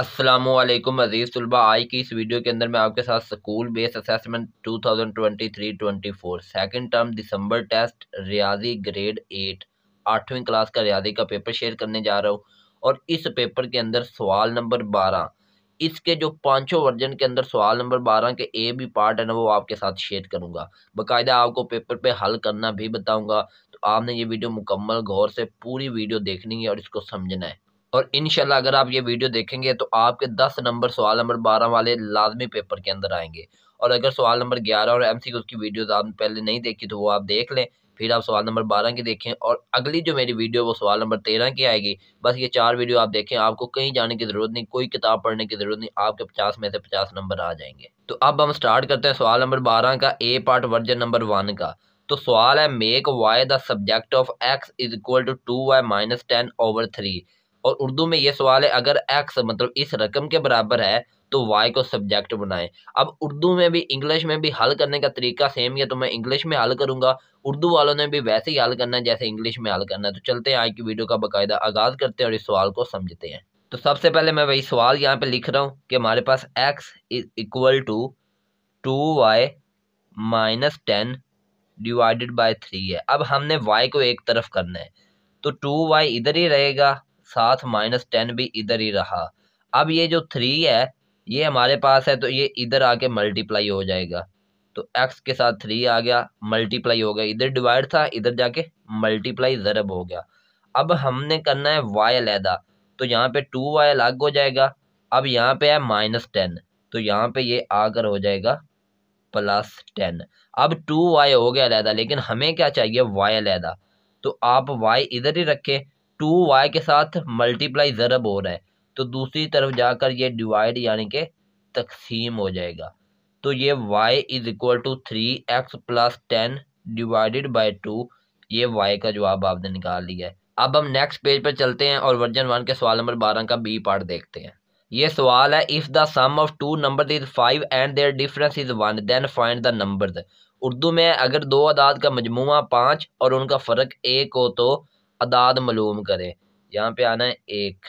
असलम अज़ीज़ तलबा आई की इस वीडियो के अंदर मैं आपके साथ school based assessment 2023-24 second term December test रियाजी ग्रेड एट आठवीं क्लास का रियाजी का पेपर शेयर करने जा रहा हूँ और इस पेपर के अंदर सवाल नंबर 12 इसके जो पाँचों वर्जन के अंदर सवाल नंबर 12 के ए भी पार्ट है ना वो आपके साथ शेयर करूँगा बाकायदा आपको पेपर पर पे हल करना भी बताऊँगा तो आपने ये वीडियो मुकम्मल गौर से पूरी वीडियो देखनी है और इसको समझना है और इन अगर आप ये वीडियो देखेंगे तो आपके दस नंबर सवाल नंबर बारह वाले लाजमी पेपर के अंदर आएंगे और अगर सवाल नंबर ग्यारह और एम सी की वीडियो आपने पहले नहीं देखी तो वो आप देख लें फिर आप सवाल नंबर बारह की देखें और अगली जो मेरी वीडियो वो सवाल नंबर तेरह की आएगी बस ये चार वीडियो आप देखें आपको कहीं जाने की ज़रूरत नहीं कोई किताब पढ़ने की ज़रूरत नहीं आपके पचास में से पचास नंबर आ जाएंगे तो अब हम स्टार्ट करते हैं सवाल नंबर बारह का A part version number one का तो सवाल है make y the subject of x is equal to two y minus ten over three और उर्दू में ये सवाल है अगर एक्स मतलब इस रकम के बराबर है तो वाई को सब्जेक्ट बनाएं अब उर्दू में भी इंग्लिश में भी हल करने का तरीका सेम ही है तो मैं इंग्लिश में हल करूंगा उर्दू वालों ने भी वैसे ही हल करना है जैसे इंग्लिश में हल करना है तो चलते हैं आज की वीडियो का बाकायदा आगाज़ करते हैं और इस सवाल को समझते हैं तो सबसे पहले मैं वही सवाल यहाँ पे लिख रहा हूँ कि हमारे पास x is equal to two y minus ten divided by three है अब हमने वाई को एक तरफ करना है तो टू वाई इधर ही रहेगा साथ माइनस टेन भी इधर ही रहा अब ये जो थ्री है ये हमारे पास है तो ये इधर आके मल्टीप्लाई हो जाएगा तो एक्स के साथ थ्री आ गया मल्टीप्लाई हो गया इधर डिवाइड था इधर जाके मल्टीप्लाई ज़रब हो गया अब हमने करना है वाई अलहदा तो यहाँ पे टू वाई अलग हो जाएगा अब यहाँ पे है माइनस टेन तो यहाँ पे ये आकर हो जाएगा प्लस टेन अब टू वाई हो गया अलहदा लेकिन हमें क्या चाहिए वाई अलहदा तो आप वाई इधर ही रखें टू वाई के साथ मल्टीप्लाई ज़रब हो रहा है तो दूसरी तरफ जाकर ये डिवाइड यानी कि तकसीम हो जाएगा तो ये y is equal to three x plus ten divided by two ये y का जवाब आपने निकाल लिया है अब हम नेक्स्ट पेज पर चलते हैं और वर्जन वन के सवाल नंबर बारह का बी पार्ट देखते हैं ये सवाल है if the sum of two number is five and their difference is one then find the number Urdu में अगर दो अदाद का मजमू पाँच और उनका फ़र्क एक हो तो अदाद मलूम करें यहाँ पे आना है एक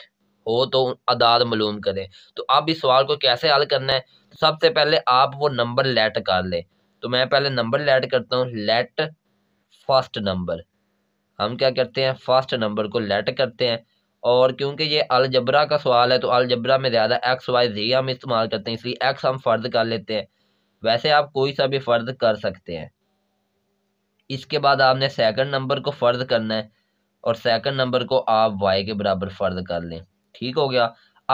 हो तो अदाद मलूम करें तो आप इस सवाल को कैसे हल करना है तो सबसे पहले आप वो नंबर लेट कर लें तो मैं पहले नंबर लेट करता हूँ लेट फर्स्ट नंबर हम क्या करते हैं फर्स्ट नंबर को लेट करते हैं और क्योंकि ये अलजबरा का सवाल है तो अलजबरा में ज़्यादा एक्स वाई जी हम इस्तेमाल करते हैं इसलिए एक्स हम फ़र्ज कर लेते हैं वैसे आप कोई सा भी फ़र्ज कर सकते हैं इसके बाद आपने सेकंड नंबर को फ़र्ज करना है और सेकंड नंबर को आप वाई के बराबर फर्द कर लें ठीक हो गया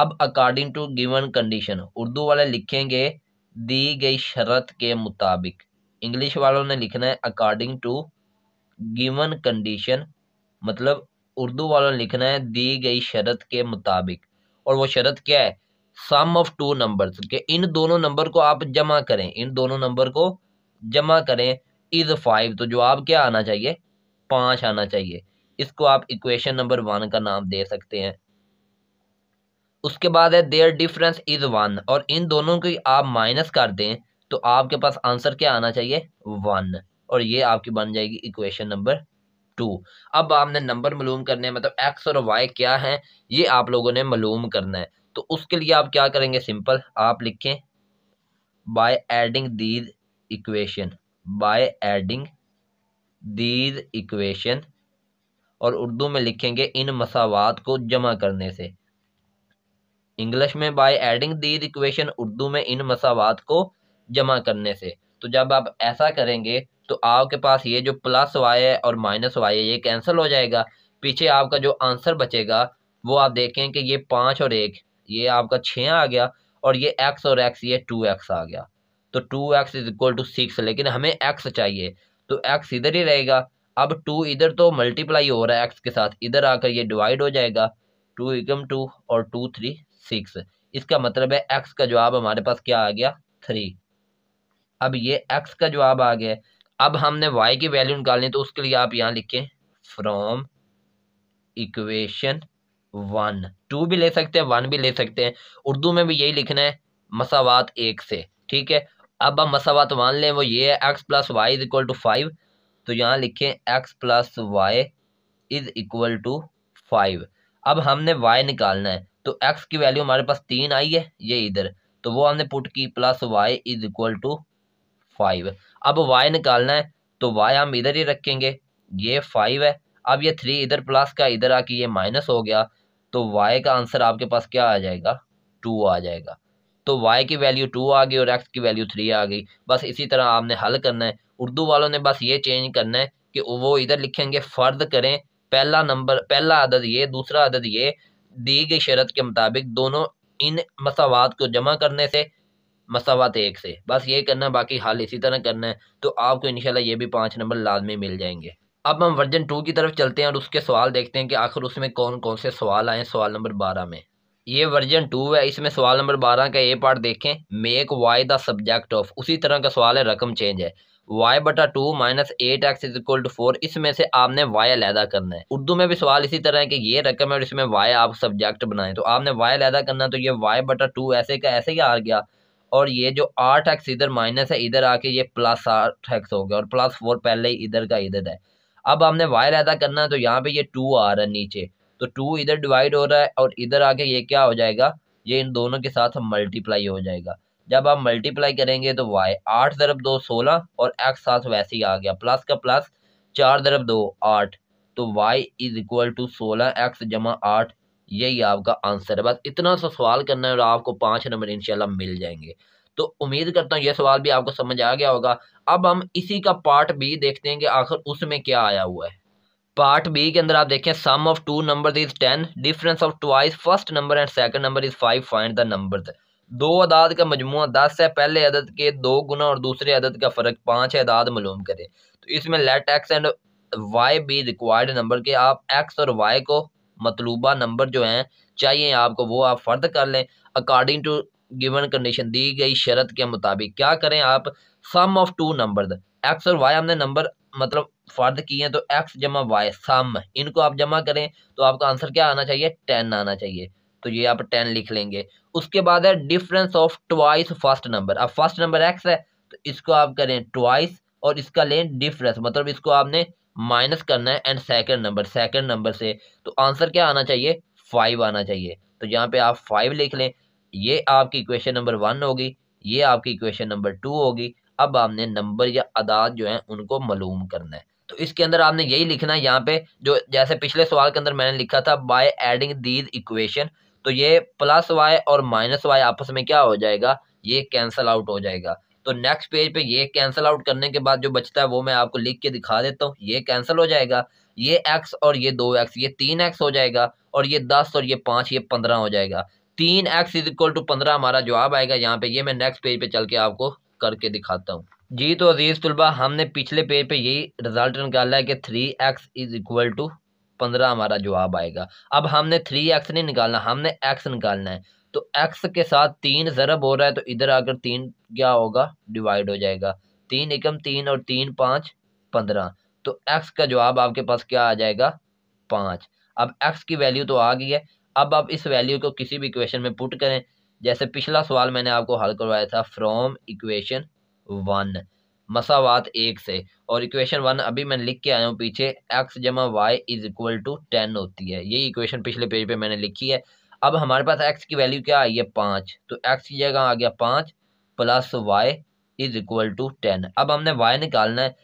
अब according to given condition Urdu वाले लिखेंगे दी गई शर्त के मुताबिक इंग्लिश वालों ने लिखना है अकॉर्डिंग टू गिवन कंडीशन मतलब उर्दू वालों ने लिखना है दी गई शर्त के मुताबिक और वो शर्त क्या है सम ऑफ टू नंबर के इन दोनों नंबर को आप जमा करें इन दोनों नंबर को जमा करें इज फाइव तो जवाब क्या आना चाहिए पाँच आना चाहिए इसको आप इक्वेशन नंबर वन का नाम दे सकते हैं उसके बाद है देयर डिफरेंस इज वन और इन दोनों की आप माइनस कर दें तो आपके पास आंसर क्या आना चाहिए वन और ये आपकी बन जाएगी इक्वेशन नंबर टू अब आपने नंबर मलूम करने मतलब एक्स और वाई क्या है ये आप लोगों ने मलूम करना है तो उसके लिए आप क्या करेंगे सिंपल आप लिखें by adding these equation by adding these equation और उर्दू में लिखेंगे इन मसावात को जमा करने से इंग्लिश में by adding these equation Urdu में इन मसावात को जमा करने से तो जब आप ऐसा करेंगे तो आपके पास ये जो प्लस वाई है और माइनस वाई है ये कैंसिल हो जाएगा पीछे आपका जो आंसर बचेगा वो आप देखें कि ये पाँच और एक ये आपका छः आ गया और ये एक्स और एक्स ये टू एक्स आ गया तो two x is equal to six लेकिन हमें एक्स चाहिए तो एक्स इधर ही रहेगा अब टू इधर तो मल्टीप्लाई हो रहा है एक्स के साथ इधर आकर ये डिवाइड हो जाएगा टू एकम टू और टू थ्री सिक्स इसका मतलब है एक्स का जवाब हमारे पास क्या आ गया थ्री अब ये एक्स का जवाब आ गया अब हमने वाई की वैल्यू निकालनी तो उसके लिए आप यहाँ लिखें फ्रॉम इक्वेशन वन टू भी ले सकते हैं वन भी ले सकते हैं उर्दू में भी यही लिखना है मसावात एक से ठीक है अब हम मसावात वन लें वो ये है x plus y is equal to five तो यहाँ लिखें x plus y is equal to five अब हमने वाई निकालना है तो एक्स की वैल्यू हमारे पास तीन आई है ये इधर तो वो हमने पुट की plus y is equal to five अब वाई निकालना है तो वाई हम इधर ही रखेंगे ये फाइव है अब ये थ्री इधर प्लस का इधर आके ये माइनस हो गया तो वाई का आंसर आपके पास क्या आ जाएगा टू आ जाएगा तो वाई की वैल्यू टू आ गई और एक्स की वैल्यू थ्री आ गई बस इसी तरह आपने हल करना है उर्दू वालों ने बस ये चेंज करना है कि वो इधर लिखेंगे फ़र्द करें पहला नंबर पहला आदद ये दूसरा अदद ये दी गई शरत के मुताबिक दोनों इन मसावत को जमा करने से मसावत एक से बस ये करना बाकी हाल इसी तरह करना है तो आपको इनशाला ये भी पाँच नंबर लाजमी मिल जाएंगे अब हम वर्जन टू की तरफ चलते हैं और उसके सवाल देखते हैं कि आखिर उसमें कौन कौन से सवाल आए सवाल नंबर बारह में ये वर्जन टू है इसमें सवाल नंबर बारह का ये पार्ट देखें make y the subject of उसी तरह का सवाल है रकम चेंज है वाई बटा two minus eight x is equal to four इसमें से आपने वाई अलहदा करना है उर्दू में भी सवाल इसी तरह है कि ये रकम है और इसमें वाई आप सब्जेक्ट बनाए तो आपने वाई अलहदा करना है तो ये वाई बटा टू ऐसे का ऐसे ही आ गया और ये जो आठ एक्स इधर माइनस है इधर आके ये प्लस आठ एक्स हो गया और प्लस फोर पहले ही इधर का इधर है अब हमने वाई अलहदा करना है तो यहाँ पे ये टू आ रहा है नीचे तो टू इधर डिवाइड हो रहा है और इधर आके ये क्या हो जाएगा ये इन दोनों के साथ मल्टीप्लाई हो जाएगा जब आप मल्टीप्लाई करेंगे तो वाई आठ दरब दो सोलह और एक्स सात वैसे ही आ गया प्लस का प्लस चार दरब दो आठ तो वाई इज इक्वल टू सोलह एक्स जमा आठ यही आपका आंसर है बस इतना सा सवाल करना है और आपको पाँच नंबर इंशाल्लाह मिल जाएंगे तो उम्मीद करता हूँ यह सवाल भी आपको समझ आ गया होगा अब हम इसी का पार्ट बी देखते हैं कि आखिर उसमें क्या आया हुआ है पार्ट बी के अंदर आप देखें sum of two number is ten difference of twice first number and second number is five find the numbers दो अदाद का मजमू दस है पहले अदद के दो गुना और दूसरे अदद का फ़र्क पाँच है अदाद मलूम करें तो इसमें लेट एक्स एंड वाई भी रिक्वायर्ड नंबर के आप एक्स और वाई को मतलूबा नंबर जो हैं चाहिए आपको वो आप फ़र्द कर लें अकॉर्डिंग टू गिवन कंडीशन दी गई शरत के मुताबिक क्या करें आप sum of two number x और वाई हमने नंबर मतलब फ़र्द किए हैं तो एक्स जमा वाई सम इनको आप जमा करें तो आपका आंसर क्या आना चाहिए टेन आना चाहिए तो ये आप टेन लिख लेंगे उसके बाद है difference of twice first number अब फर्स्ट नंबर एक्स है तो इसको आप करें ट्वाइस और इसका लें डिफरेंस मतलब इसको आपने माइनस करना है and second number second number से तो आंसर क्या आना चाहिए फाइव आना चाहिए तो यहाँ पे आप फाइव लिख लें ये आपकी क्वेश्चन नंबर वन होगी ये आपकी क्वेश्चन नंबर टू होगी अब आपने नंबर या अदाद जो है उनको मलूम करना है तो इसके अंदर आपने यही लिखना है यहाँ पे जो जैसे पिछले सवाल के अंदर मैंने लिखा था बाय एडिंग दीज इक्वेशन तो ये प्लस वाई और माइनस वाई आपस में क्या हो जाएगा ये कैंसल आउट हो जाएगा तो नेक्स्ट पेज पे ये कैंसिल आउट करने के बाद जो बचता है वो मैं आपको लिख के दिखा देता हूँ ये कैंसिल हो जाएगा ये एक्स और ये दो एक्स ये तीन एक्स हो जाएगा और ये दस और ये पाँच ये पंद्रह हो जाएगा तीन एक्स इज इक्वल टू पंद्रह हमारा जवाब आएगा यहाँ पे ये मैं नेक्स्ट पेज पे चल के आपको करके दिखाता हूँ जी तो अजीज़ तलबा हमने पिछले पेज पे यही रिजल्ट निकाला है कि three x is equal to पंद्रह हमारा जवाब आएगा अब हमने थ्री एक्स नहीं निकालना हमने एक्स निकालना है तो एक्स के साथ तीन ज़रब हो रहा है तो इधर आकर तीन क्या होगा डिवाइड हो जाएगा तीन एकम तीन और तीन पाँच पंद्रह तो एक्स का जवाब आपके पास क्या आ जाएगा पाँच अब एक्स की वैल्यू तो आ गई है अब आप इस वैल्यू को किसी भी इक्वेशन में पुट करें जैसे पिछला सवाल मैंने आपको हल करवाया था फ्रॉम इक्वेशन वन मसावात एक से और इक्वेशन वन अभी मैंने लिख के आया हूँ पीछे एक्स जमा y is equal to ten होती है यही इक्वेशन पिछले पेज पे मैंने लिखी है अब हमारे पास एक्स की वैल्यू क्या आई है पाँच तो एक्स की जगह आ गया पाँच plus y is equal to ten अब हमने वाई निकालना है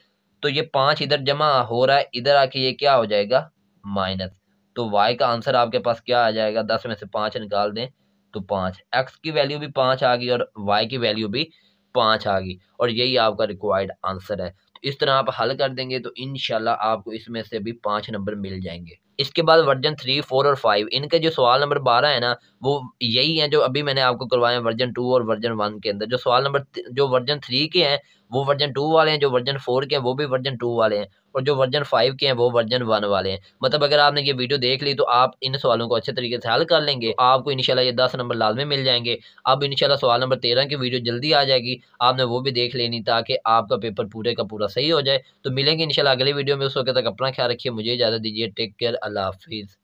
तो ये पाँच इधर जमा हो रहा है इधर आके ये क्या हो जाएगा माइनस तो वाई का आंसर आपके पास क्या आ जाएगा दस में से पाँच निकाल दें तो पाँच एक्स की वैल्यू भी पाँच आ गई और वाई की वैल्यू भी पाँच आ गई और यही आपका रिक्वायर्ड आंसर है तो इस तरह आप हल कर देंगे तो इन आपको इसमें से भी पाँच नंबर मिल जाएंगे इसके बाद वर्जन थ्री फोर और फाइव इनके जो सवाल नंबर बारह है ना वो यही हैं जो अभी मैंने आपको करवाए हैं वर्जन टू और वर्जन वन के अंदर जो सवाल नंबर जो वर्जन थ्री के हैं वो वर्जन टू वाले हैं जो वर्जन फोर के हैं वो भी वर्जन टू वाले हैं और जो वर्जन फाइव के हैं वो वर्जन वन वाले हैं मतलब अगर आपने ये वीडियो देख ली तो आप इन सवालों को अच्छे तरीके से हल कर लेंगे आपको इनशाला ये दस नंबर लाजमी मिल जाएंगे अब इनशाला सवाल नंबर तेरह की वीडियो जल्दी आ जाएगी आपने वो भी देख लेनी ताकि आपका पेपर पूरे का पूरा सही हो जाए तो मिलेंगे इनशाला अगले वीडियो में उस वक्त तक अपना ख्याल रखिए मुझे इजाज़त दीजिए टेक केयर अल्लाह हाफिज़